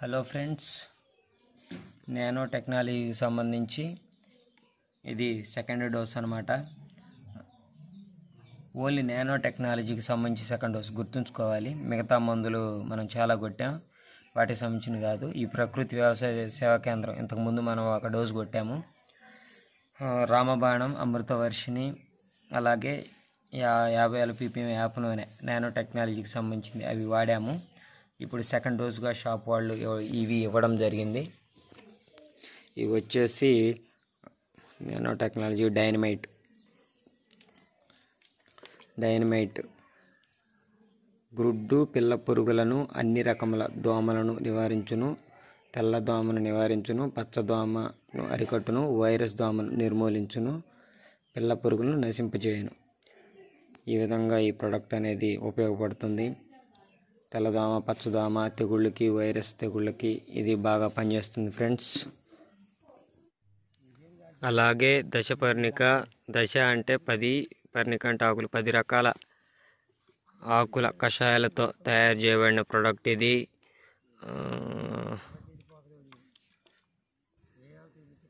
hello friends nano టెక్నాలజీకి సంబంధించి ఇది సెకండ్ డోస్ అనమాట ఓన్లీ నానో టెక్నాలజీకి సంబంధించి సెకండ్ డోస్ గుర్తుంచుకోవాలి మిగతా మందులు మనం చాలా కొట్టాం వాటికి సంబంధించిన కాదు ఈ ప్రకృతి వ్యవసాయ సేవా కేంద్రం ఇంతకుముందు మనం ఒక డోస్ కొట్టాము రామబాణం అమృతవర్షిని అలాగే యా యాభై పీపీఎం యాప్లోనే నానో టెక్నాలజీకి సంబంధించింది అవి వాడాము ఇప్పుడు సెకండ్ డోస్గా షాప్ వాళ్ళు ఇవి ఇవ్వడం జరిగింది ఇవి వచ్చేసి నేనో టెక్నాలజీ డైనమైట్ డైనమైట్ గ్రుడ్డు పిల్ల పురుగులను అన్ని రకముల దోమలను నివారించును తెల్ల దోమను నివారించును పచ్చ దోమను అరికట్టును వైరస్ దోమను నిర్మూలించును పిల్ల పురుగులను నశింపజేయను ఈ విధంగా ఈ ప్రోడక్ట్ అనేది ఉపయోగపడుతుంది తెల్లదోమ పచ్చదోమ తెగుళ్ళకి వైరస్ తెగుళ్ళకి ఇది బాగా పనిచేస్తుంది ఫ్రెండ్స్ అలాగే దశ పర్ణిక దశ అంటే పది పర్ణిక అంటే ఆకులు పది రకాల ఆకుల కషాయాలతో తయారు చేయబడిన ప్రోడక్ట్ ఇది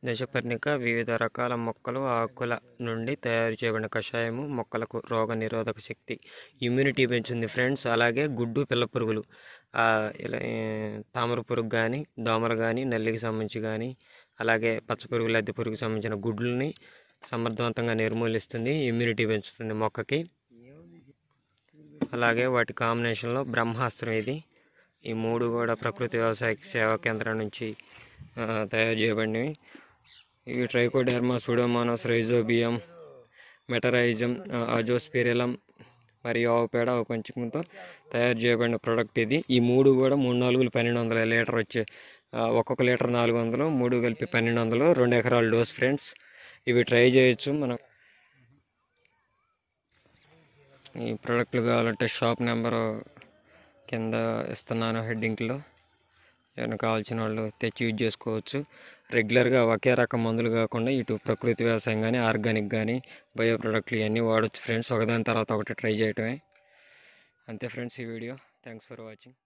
దశపర్ణిక వివిధ రకాల మొక్కలు ఆకుల నుండి తయారు చేయబడిన కషాయము మొక్కలకు రోగ నిరోధక శక్తి ఇమ్యూనిటీ పెంచుంది ఫ్రెండ్స్ అలాగే గుడ్డు పిల్ల పురుగులు ఇలా తామర పురుగు కానీ దోమలు కానీ నల్లికి సంబంధించి కానీ అలాగే పచ్చ పురుగు లద్దె పురుగుకి సంబంధించిన గుడ్లని సమర్థవంతంగా నిర్మూలిస్తుంది ఇమ్యూనిటీ పెంచుతుంది మొక్కకి అలాగే వాటి కాంబినేషన్లో బ్రహ్మాస్త్రం ఇది ఈ మూడు కూడా ప్రకృతి వ్యవసాయ సేవా కేంద్రం నుంచి తయారు చేయబడినవి ఇవి Trichoderma Pseudomonas Rhizobium Metarhizium Azospirillum మరియు ఆవు పేడ ఆవు పంచకంతో తయారు చేయబడిన ప్రోడక్ట్ ఇది ఈ మూడు కూడా మూడు నాలుగు పన్నెండు వందల లీటర్ వచ్చే ఒక్కొక్క లీటర్ నాలుగు వందలు మూడు కలిపి పన్నెండు వందలు రెండు ఎకరాల డోస్ ఫ్రెండ్స్ ఇవి ట్రై చేయొచ్చు మనం ఈ ప్రోడక్ట్లు కావాలంటే షాప్ నెంబరు కింద ఇస్తున్నాను హెడ్డింగ్లో ఏమైనా కావాల్సిన వాళ్ళు తెచ్చి యూజ్ చేసుకోవచ్చు రెగ్యులర్గా ఒకే రకం మందులు కాకుండా ఇటు ప్రకృతి వ్యవసాయం కానీ ఆర్గానిక్ కానీ బయో ప్రొడక్ట్లు ఇవన్నీ వాడచ్చు ఫ్రెండ్స్ ఒకదాని తర్వాత ఒకటి ట్రై చేయటమే అంతే ఫ్రెండ్స్ ఈ వీడియో థ్యాంక్స్ ఫర్ వాచింగ్